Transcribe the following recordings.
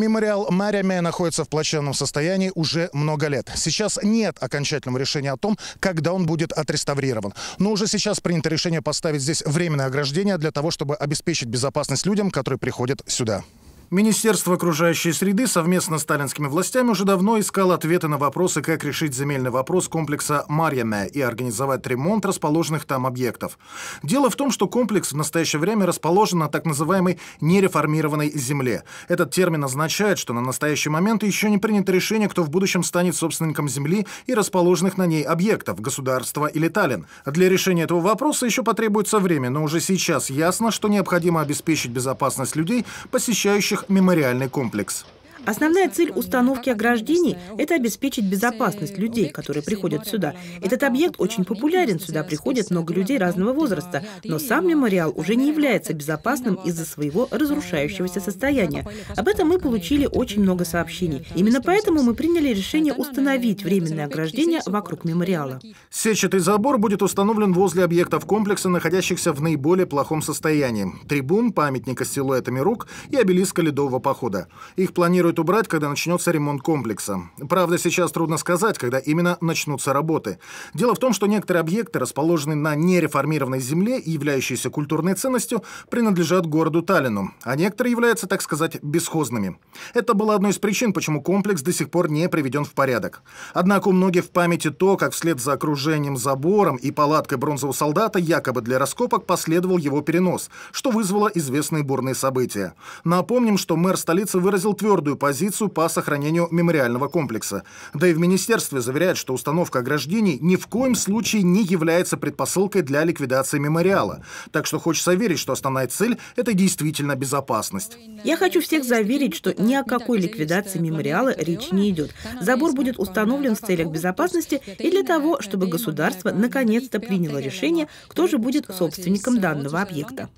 Мемориал Мариаме находится в плачевном состоянии уже много лет. Сейчас нет окончательного решения о том, когда он будет отреставрирован. Но уже сейчас принято решение поставить здесь временное ограждение для того, чтобы обеспечить безопасность людям, которые приходят сюда. Министерство окружающей среды совместно с сталинскими властями уже давно искало ответы на вопросы, как решить земельный вопрос комплекса Марьине и организовать ремонт расположенных там объектов. Дело в том, что комплекс в настоящее время расположен на так называемой нереформированной земле. Этот термин означает, что на настоящий момент еще не принято решение, кто в будущем станет собственником земли и расположенных на ней объектов – государства или Таллин. Для решения этого вопроса еще потребуется время, но уже сейчас ясно, что необходимо обеспечить безопасность людей, посещающих мемориальный комплекс. Основная цель установки ограждений – это обеспечить безопасность людей, которые приходят сюда. Этот объект очень популярен, сюда приходят много людей разного возраста, но сам мемориал уже не является безопасным из-за своего разрушающегося состояния. Об этом мы получили очень много сообщений. Именно поэтому мы приняли решение установить временное ограждение вокруг мемориала. Сетчатый забор будет установлен возле объектов комплекса, находящихся в наиболее плохом состоянии – трибун, памятника силуэтами рук и обелиска ледового похода. Их планируют планируют убрать, когда начнется ремонт комплекса. Правда, сейчас трудно сказать, когда именно начнутся работы. Дело в том, что некоторые объекты, расположенные на нереформированной земле и являющиеся культурной ценностью, принадлежат городу Таллину, а некоторые являются, так сказать, бесхозными. Это было одной из причин, почему комплекс до сих пор не приведен в порядок. Однако у многих в памяти то, как вслед за окружением забором и палаткой бронзового солдата якобы для раскопок последовал его перенос, что вызвало известные бурные события. Напомним, что мэр столицы выразил твердую позицию по сохранению мемориального комплекса. Да и в министерстве заверяют, что установка ограждений ни в коем случае не является предпосылкой для ликвидации мемориала. Так что хочется верить, что основная цель – это действительно безопасность. Я хочу всех заверить, что ни о какой ликвидации мемориала речь не идет. Забор будет установлен в целях безопасности и для того, чтобы государство наконец-то приняло решение, кто же будет собственником данного объекта.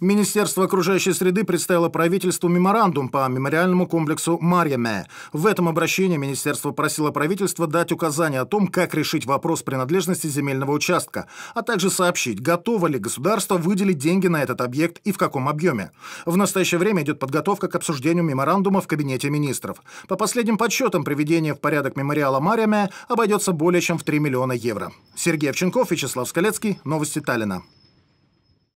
Министерство окружающей среды представило правительству меморандум по мемориальному комплексу Марьяме. В этом обращении министерство просило правительство дать указания о том, как решить вопрос принадлежности земельного участка, а также сообщить, готово ли государство выделить деньги на этот объект и в каком объеме. В настоящее время идет подготовка к обсуждению меморандума в Кабинете министров. По последним подсчетам, приведение в порядок мемориала Марьяме обойдется более чем в 3 миллиона евро. Сергей Овченков, Вячеслав Скалецкий, Новости Таллина.